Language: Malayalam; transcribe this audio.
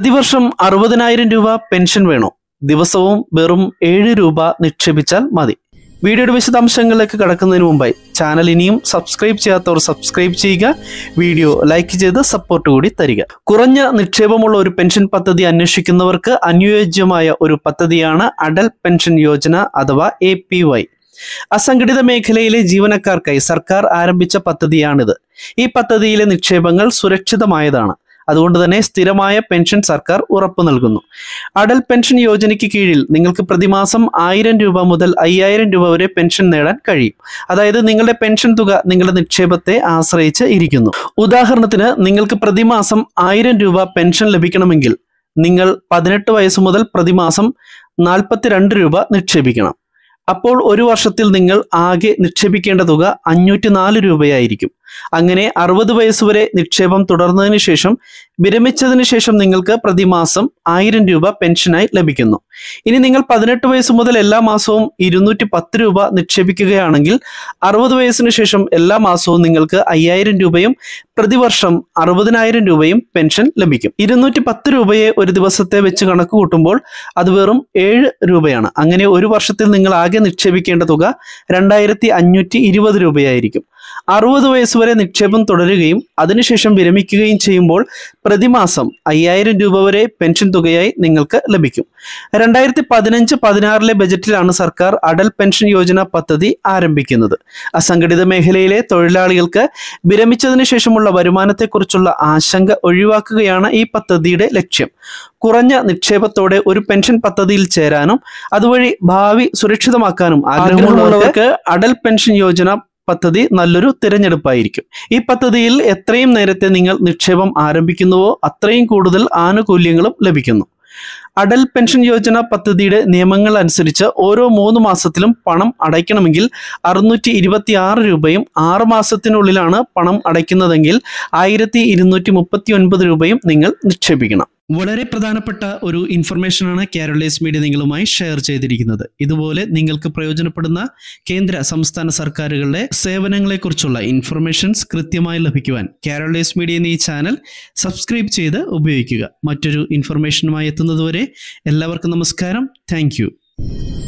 പ്രതിവർഷം അറുപതിനായിരം രൂപ പെൻഷൻ വേണോ ദിവസവും വെറും ഏഴ് രൂപ നിക്ഷേപിച്ചാൽ മതി വീഡിയോയുടെ വിശദാംശങ്ങളിലേക്ക് കടക്കുന്നതിന് മുമ്പായി ചാനൽ ഇനിയും സബ്സ്ക്രൈബ് ചെയ്യാത്തവർ സബ്സ്ക്രൈബ് ചെയ്യുക വീഡിയോ ലൈക്ക് ചെയ്ത് സപ്പോർട്ട് കൂടി തരിക കുറഞ്ഞ നിക്ഷേപമുള്ള ഒരു പെൻഷൻ പദ്ധതി അന്വേഷിക്കുന്നവർക്ക് അനുയോജ്യമായ ഒരു പദ്ധതിയാണ് അടൽ പെൻഷൻ യോജന അഥവാ എ അസംഘടിത മേഖലയിലെ ജീവനക്കാർക്കായി സർക്കാർ ആരംഭിച്ച പദ്ധതിയാണിത് ഈ പദ്ധതിയിലെ നിക്ഷേപങ്ങൾ സുരക്ഷിതമായതാണ് അതുകൊണ്ട് തന്നെ സ്ഥിരമായ പെൻഷൻ സർക്കാർ ഉറപ്പു നൽകുന്നു അടൽ പെൻഷൻ യോജനയ്ക്ക് കീഴിൽ നിങ്ങൾക്ക് പ്രതിമാസം ആയിരം രൂപ മുതൽ അയ്യായിരം രൂപ വരെ പെൻഷൻ നേടാൻ കഴിയും അതായത് നിങ്ങളുടെ പെൻഷൻ തുക നിങ്ങളുടെ നിക്ഷേപത്തെ ആശ്രയിച്ച് ഇരിക്കുന്നു ഉദാഹരണത്തിന് നിങ്ങൾക്ക് പ്രതിമാസം ആയിരം രൂപ പെൻഷൻ ലഭിക്കണമെങ്കിൽ നിങ്ങൾ പതിനെട്ട് വയസ്സ് മുതൽ പ്രതിമാസം നാൽപ്പത്തിരണ്ട് രൂപ നിക്ഷേപിക്കണം അപ്പോൾ ഒരു വർഷത്തിൽ നിങ്ങൾ ആകെ നിക്ഷേപിക്കേണ്ട തുക അഞ്ഞൂറ്റി നാല് രൂപയായിരിക്കും അങ്ങനെ അറുപത് വയസ്സുവരെ നിക്ഷേപം തുടർന്നതിന് ശേഷം വിരമിച്ചതിന് ശേഷം നിങ്ങൾക്ക് പ്രതിമാസം ആയിരം രൂപ പെൻഷനായി ലഭിക്കുന്നു ഇനി നിങ്ങൾ പതിനെട്ട് വയസ്സ് മുതൽ എല്ലാ മാസവും ഇരുന്നൂറ്റി പത്ത് രൂപ നിക്ഷേപിക്കുകയാണെങ്കിൽ അറുപത് വയസ്സിന് ശേഷം എല്ലാ മാസവും നിങ്ങൾക്ക് അയ്യായിരം രൂപയും പ്രതിവർഷം അറുപതിനായിരം രൂപയും പെൻഷൻ ലഭിക്കും ഇരുന്നൂറ്റി പത്ത് രൂപയെ ഒരു ദിവസത്തെ വെച്ച് കണക്ക് കൂട്ടുമ്പോൾ അത് വെറും ഏഴ് രൂപയാണ് അങ്ങനെ ഒരു വർഷത്തിൽ നിങ്ങൾ ആകെ നിക്ഷേപിക്കേണ്ട തുക രണ്ടായിരത്തി അഞ്ഞൂറ്റി ഇരുപത് രൂപയായിരിക്കും അറുപത് വയസ്സുവരെ നിക്ഷേപം തുടരുകയും അതിനുശേഷം വിരമിക്കുകയും ചെയ്യുമ്പോൾ പ്രതിമാസം അയ്യായിരം രൂപ വരെ പെൻഷൻ തുകയായി നിങ്ങൾക്ക് ലഭിക്കും രണ്ടായിരത്തി പതിനഞ്ച് പതിനാറിലെ ബജറ്റിലാണ് സർക്കാർ അടൽ പെൻഷൻ യോജന പദ്ധതി ആരംഭിക്കുന്നത് അസംഘടിത മേഖലയിലെ തൊഴിലാളികൾക്ക് വിരമിച്ചതിനു ശേഷമുള്ള വരുമാനത്തെക്കുറിച്ചുള്ള ആശങ്ക ഒഴിവാക്കുകയാണ് ഈ പദ്ധതിയുടെ ലക്ഷ്യം കുറഞ്ഞ നിക്ഷേപത്തോടെ ഒരു പെൻഷൻ പദ്ധതിയിൽ ചേരാനും അതുവഴി ഭാവി സുരക്ഷിതമാക്കാനും ആഗ്രഹമുള്ളവർക്ക് അടൽ പെൻഷൻ യോജന പദ്ധതി നല്ലൊരു തിരഞ്ഞെടുപ്പായിരിക്കും ഈ പദ്ധതിയിൽ എത്രയും നേരത്തെ നിങ്ങൾ നിക്ഷേപം ആരംഭിക്കുന്നുവോ അത്രയും കൂടുതൽ ആനുകൂല്യങ്ങളും ലഭിക്കുന്നു അടൽ പെൻഷൻ യോജന പദ്ധതിയുടെ നിയമങ്ങൾ അനുസരിച്ച് ഓരോ മൂന്ന് മാസത്തിലും പണം അടയ്ക്കണമെങ്കിൽ അറുന്നൂറ്റി ഇരുപത്തി ആറ് രൂപയും ആറ് മാസത്തിനുള്ളിലാണ് പണം അടയ്ക്കുന്നതെങ്കിൽ ആയിരത്തി ഇരുന്നൂറ്റി മുപ്പത്തി ഒൻപത് രൂപയും നിങ്ങൾ നിക്ഷേപിക്കണം വളരെ പ്രധാനപ്പെട്ട ഒരു ഇൻഫർമേഷനാണ് കേരളീസ് മീഡിയ നിങ്ങളുമായി ഷെയർ ചെയ്തിരിക്കുന്നത് ഇതുപോലെ നിങ്ങൾക്ക് പ്രയോജനപ്പെടുന്ന കേന്ദ്ര സംസ്ഥാന സർക്കാരുകളുടെ സേവനങ്ങളെക്കുറിച്ചുള്ള ഇൻഫർമേഷൻസ് കൃത്യമായി ലഭിക്കുവാൻ കേരളീസ് മീഡിയ എന്ന ഈ ചാനൽ സബ്സ്ക്രൈബ് ചെയ്ത് ഉപയോഗിക്കുക മറ്റൊരു ഇൻഫർമേഷനുമായി എത്തുന്നതുവരെ എല്ലാവർക്കും നമസ്കാരം താങ്ക്